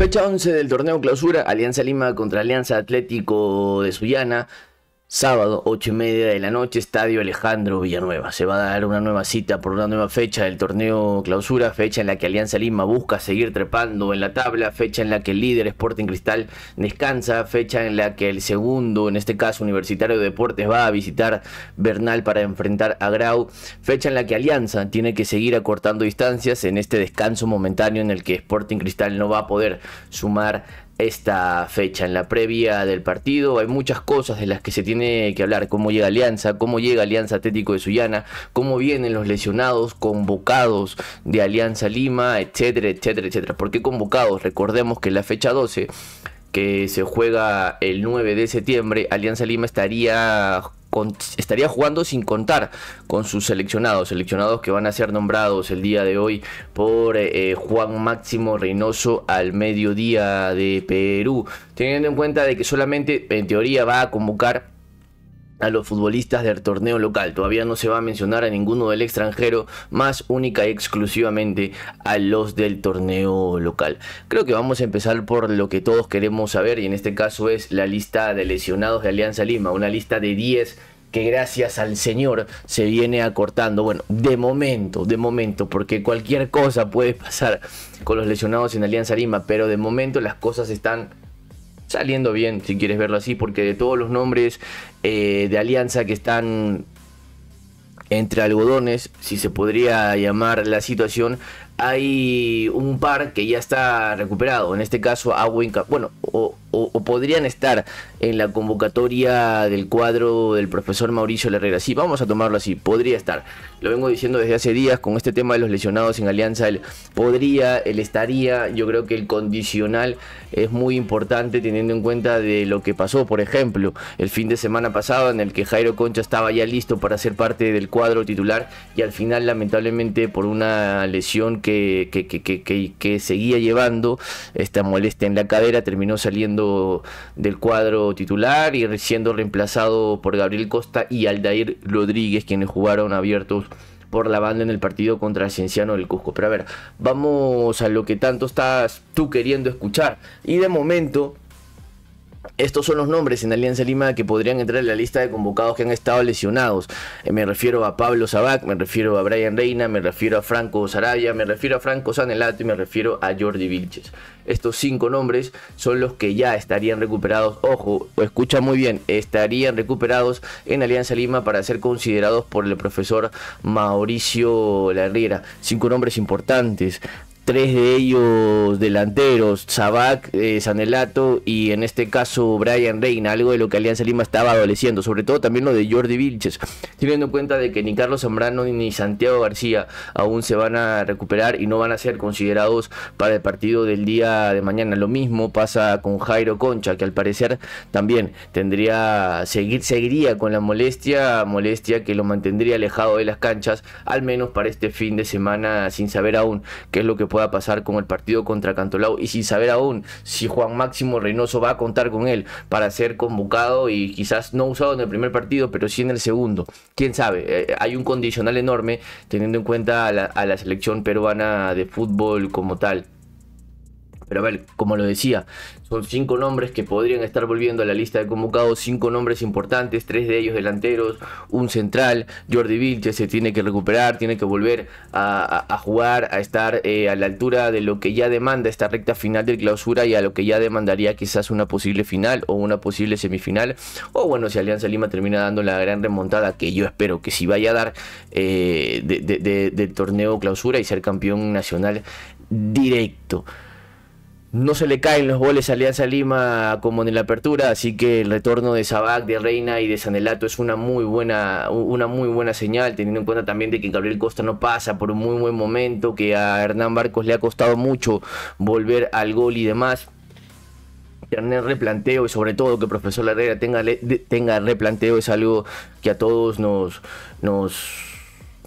Fecha 11 del torneo clausura, Alianza Lima contra Alianza Atlético de Sullana. Sábado, 8 y media de la noche, Estadio Alejandro Villanueva. Se va a dar una nueva cita por una nueva fecha del torneo clausura, fecha en la que Alianza Lima busca seguir trepando en la tabla, fecha en la que el líder Sporting Cristal descansa, fecha en la que el segundo, en este caso Universitario de Deportes, va a visitar Bernal para enfrentar a Grau, fecha en la que Alianza tiene que seguir acortando distancias en este descanso momentáneo en el que Sporting Cristal no va a poder sumar esta fecha, en la previa del partido. Hay muchas cosas de las que se tiene que hablar, cómo llega Alianza, cómo llega Alianza Atlético de Sullana, cómo vienen los lesionados convocados de Alianza Lima, etcétera, etcétera, etcétera. ¿Por qué convocados? Recordemos que la fecha 12 que se juega el 9 de septiembre, Alianza Lima estaría estaría jugando sin contar con sus seleccionados, seleccionados que van a ser nombrados el día de hoy por eh, eh, Juan Máximo Reynoso al mediodía de Perú, teniendo en cuenta de que solamente en teoría va a convocar a los futbolistas del torneo local. Todavía no se va a mencionar a ninguno del extranjero, más única y exclusivamente a los del torneo local. Creo que vamos a empezar por lo que todos queremos saber y en este caso es la lista de lesionados de Alianza Lima, una lista de 10 que gracias al Señor se viene acortando. Bueno, de momento, de momento, porque cualquier cosa puede pasar con los lesionados en Alianza Lima, pero de momento las cosas están saliendo bien, si quieres verlo así, porque de todos los nombres eh, de Alianza que están entre algodones, si se podría llamar la situación, hay un par que ya está recuperado. En este caso, Agua Bueno, o podrían estar en la convocatoria del cuadro del profesor Mauricio Herrera, Sí, vamos a tomarlo así, podría estar. Lo vengo diciendo desde hace días con este tema de los lesionados en Alianza, él podría, él estaría, yo creo que el condicional es muy importante teniendo en cuenta de lo que pasó, por ejemplo, el fin de semana pasado en el que Jairo Concha estaba ya listo para ser parte del cuadro titular y al final lamentablemente por una lesión que, que, que, que, que seguía llevando esta molestia en la cadera terminó saliendo del cuadro titular y siendo reemplazado por Gabriel Costa y Aldair Rodríguez, quienes jugaron abiertos por la banda en el partido contra Cienciano del Cusco. Pero a ver, vamos a lo que tanto estás tú queriendo escuchar. Y de momento, estos son los nombres en Alianza Lima que podrían entrar en la lista de convocados que han estado lesionados. Eh, me refiero a Pablo Sabac, me refiero a Brian Reina, me refiero a Franco Zaraya, me refiero a Franco Sanelato y me refiero a Jordi Vilches. Estos cinco nombres son los que ya estarían recuperados. Ojo, escucha muy bien, estarían recuperados en Alianza Lima para ser considerados por el profesor Mauricio Larriera. Cinco nombres importantes tres de ellos delanteros, Zabac, eh, Sanelato y en este caso Brian Reina, algo de lo que Alianza Lima estaba adoleciendo, sobre todo también lo de Jordi Vilches, teniendo en cuenta de que ni Carlos Zambrano ni Santiago García aún se van a recuperar y no van a ser considerados para el partido del día de mañana. Lo mismo pasa con Jairo Concha, que al parecer también tendría seguir, seguiría con la molestia, molestia que lo mantendría alejado de las canchas, al menos para este fin de semana, sin saber aún qué es lo que puede a pasar con el partido contra Cantolao y sin saber aún si Juan Máximo Reynoso va a contar con él para ser convocado y quizás no usado en el primer partido, pero sí en el segundo. Quién sabe, eh, eh, hay un condicional enorme teniendo en cuenta a la, a la selección peruana de fútbol como tal. Pero a ver, como lo decía, son cinco nombres que podrían estar volviendo a la lista de convocados, cinco nombres importantes, tres de ellos delanteros, un central, Jordi Vilche se tiene que recuperar, tiene que volver a, jugar, a estar eh, a la altura de lo que ya demanda esta recta final de clausura y a lo que ya demandaría quizás una posible final o una posible semifinal. O bueno, si Alianza Lima termina dando la gran remontada que yo espero que sí vaya a dar eh, de, del torneo clausura y ser campeón nacional directo. No se le caen los goles a Alianza Lima como en la apertura, así que el retorno de Sabac, de Reina y de Sanelato es una muy buena, una muy buena señal, teniendo en cuenta también de que Gabriel Costa no pasa por un muy buen momento, que a Hernán Barcos le ha costado mucho volver al gol y demás tener replanteo y sobre todo que el profesor Larrera tenga, tenga replanteo es algo que a todos nos, nos,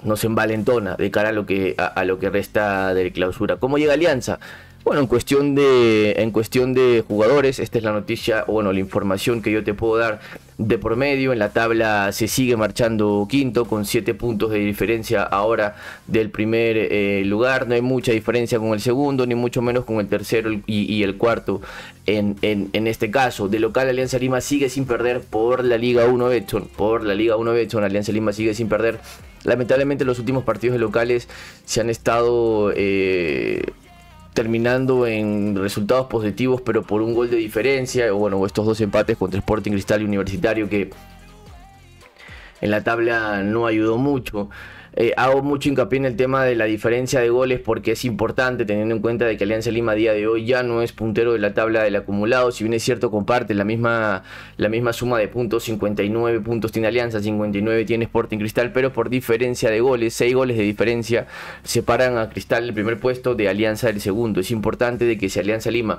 nos envalentona de cara a lo que, a lo que resta de clausura. ¿Cómo llega Alianza? Bueno, en cuestión de en cuestión de jugadores, esta es la noticia, bueno, la información que yo te puedo dar de por medio. En la tabla se sigue marchando quinto con siete puntos de diferencia ahora del primer eh, lugar. No hay mucha diferencia con el segundo, ni mucho menos con el tercero y, el cuarto. En, este caso, de local Alianza Lima sigue sin perder por la Liga 1 Betson. Por la Liga 1 Betson, Alianza Lima sigue sin perder. Lamentablemente los últimos partidos de locales se han estado... Eh, terminando en resultados positivos, pero por un gol de diferencia, o bueno, estos dos empates contra Sporting Cristal y Universitario que en la tabla no ayudó mucho. Eh, hago mucho hincapié en el tema de la diferencia de goles porque es importante teniendo en cuenta de que Alianza Lima a día de hoy ya no es puntero de la tabla del acumulado, si bien es cierto comparte la misma, la misma suma de puntos, 59 puntos tiene Alianza, 59 tiene Sporting Cristal, pero por diferencia de goles, 6 goles de diferencia separan a Cristal el primer puesto de Alianza del segundo. Es importante de que si Alianza Lima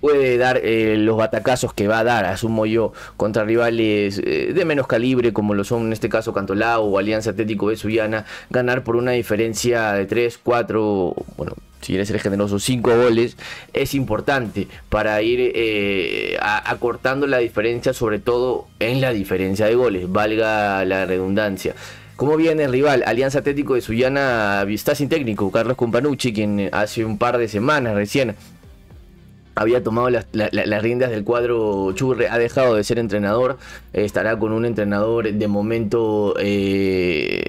puede dar eh, los batacazos que va a dar, asumo yo, contra rivales eh, de menos calibre, como lo son en este caso Cantolao o Alianza Atlético de Suyana, ganar por una diferencia de 3, 4, bueno, si quieres ser generoso, 5 goles, es importante para ir eh, acortando la diferencia, sobre todo en la diferencia de goles, valga la redundancia. ¿Cómo viene el rival? Alianza Atlético de Suyana está sin técnico, Carlos Companucci, quien hace un par de semanas recién había tomado las, riendas del cuadro Churre, ha dejado de ser entrenador, estará con un entrenador de momento eh,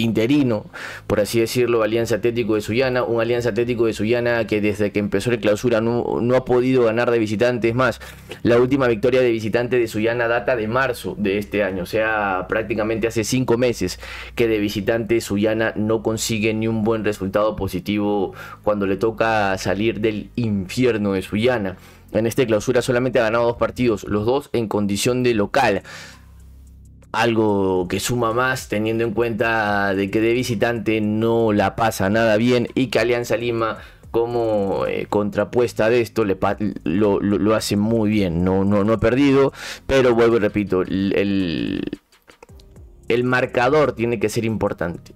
interino, por así decirlo, Alianza Atlético de Sullana, un Alianza Atlético de Sullana que desde que empezó la clausura no, ha podido ganar de visitantes más, la última victoria de visitante de Sullana data de marzo de este año, o sea, prácticamente hace cinco meses que de visitante Sullana no consigue ni un buen resultado positivo cuando le toca salir del infierno de Sullana. En esta clausura solamente ha ganado dos partidos, los dos en condición de local algo que suma más teniendo en cuenta de que de visitante no la pasa nada bien y que Alianza Lima como eh, contrapuesta de esto lo, hace muy bien, no, no, no ha perdido, pero vuelvo y repito, el, el marcador tiene que ser importante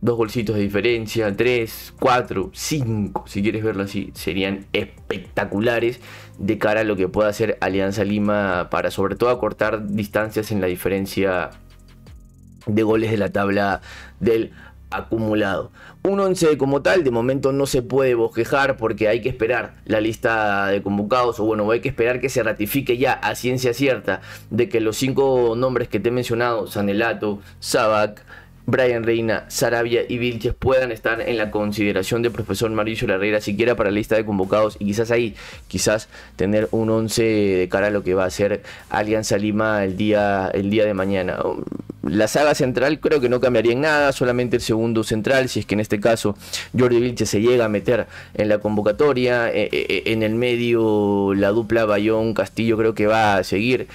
dos golcitos de diferencia, tres, cuatro, cinco, si quieres verlo así, serían espectaculares de cara a lo que pueda hacer Alianza Lima para sobre todo acortar distancias en la diferencia de goles de la tabla del acumulado. Un 11 como tal, de momento no se puede bosquejar porque hay que esperar la lista de convocados, o bueno, hay que esperar que se ratifique ya a ciencia cierta de que los cinco nombres que te he mencionado, Sanelato, Sabac, Brian Reina, Sarabia y Vilches puedan estar en la consideración de profesor Mauricio Herrera, siquiera para la lista de convocados y quizás ahí, quizás tener un 11 de cara a lo que va a ser Alianza Lima el día, el día de mañana. La saga central creo que no cambiaría en nada, solamente el segundo central, si es que en este caso Jordi Vilches se llega a meter en la convocatoria, eh, eh, eh, en el medio la dupla Bayón-Castillo creo que va a seguir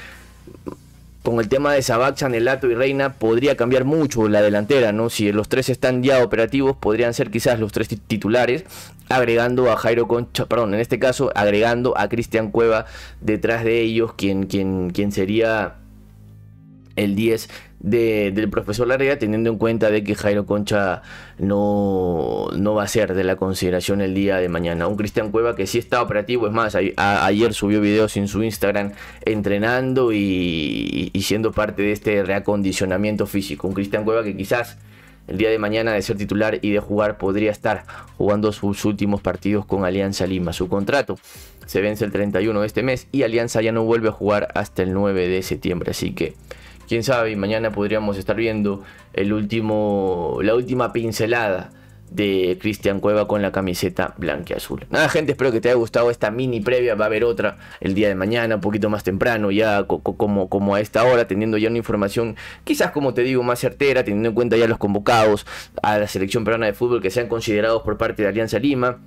con el tema de el Elato y Reina podría cambiar mucho la delantera, ¿no? Si los tres están ya operativos, podrían ser quizás los tres titulares, agregando a Jairo Concha, perdón, en este caso, agregando a Cristian Cueva detrás de ellos, quien sería el 10 del profesor Larrea, teniendo en cuenta de que Jairo Concha no, no va a ser de la consideración el día de mañana. Un Cristian Cueva que sí está operativo, es más, ayer subió videos en su Instagram entrenando y, y siendo parte de este reacondicionamiento físico. Un Cristian Cueva que quizás el día de mañana de ser titular y de jugar podría estar jugando sus últimos partidos con Alianza Lima. Su contrato se vence el 31 de este mes y Alianza ya no vuelve a jugar hasta el 9 de septiembre, así que quién sabe, mañana podríamos estar viendo el último, la última pincelada de Cristian Cueva con la camiseta blanca azul. Nada, gente, espero que te haya gustado esta mini previa. Va a haber otra el día de mañana, un poquito más temprano, ya como, como a esta hora, teniendo ya una información, quizás como te digo, más certera, teniendo en cuenta ya los convocados a la selección peruana de fútbol que sean considerados por parte de Alianza Lima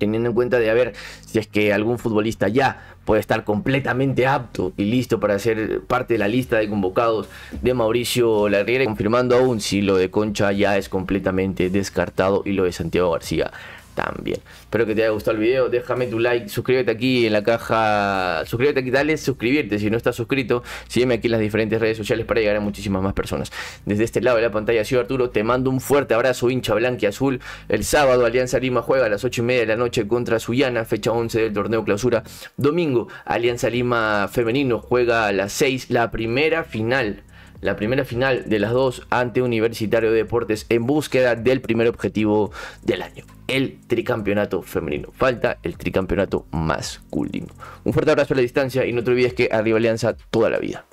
teniendo en cuenta de haber, si es que algún futbolista ya puede estar completamente apto y listo para ser parte de la lista de convocados de Mauricio Larriere, confirmando aún si lo de Concha ya es completamente descartado y lo de Santiago García también. Espero que te haya gustado el video. Déjame tu like, suscríbete aquí en la caja. Suscríbete aquí, dale suscribirte si no estás suscrito. Sígueme aquí en las diferentes redes sociales para llegar a muchísimas más personas. Desde este lado de la pantalla, soy Arturo. Te mando un fuerte abrazo, hincha blanca y azul. El sábado, Alianza Lima juega a las 8 y media de la noche contra Suyana, fecha 11 del torneo clausura. Domingo, Alianza Lima Femenino juega a las 6, la primera final la primera final de las dos ante Universitario de Deportes en búsqueda del primer objetivo del año, el tricampeonato femenino. Falta el tricampeonato masculino. Un fuerte abrazo a la distancia y no te olvides que arriba Alianza toda la vida.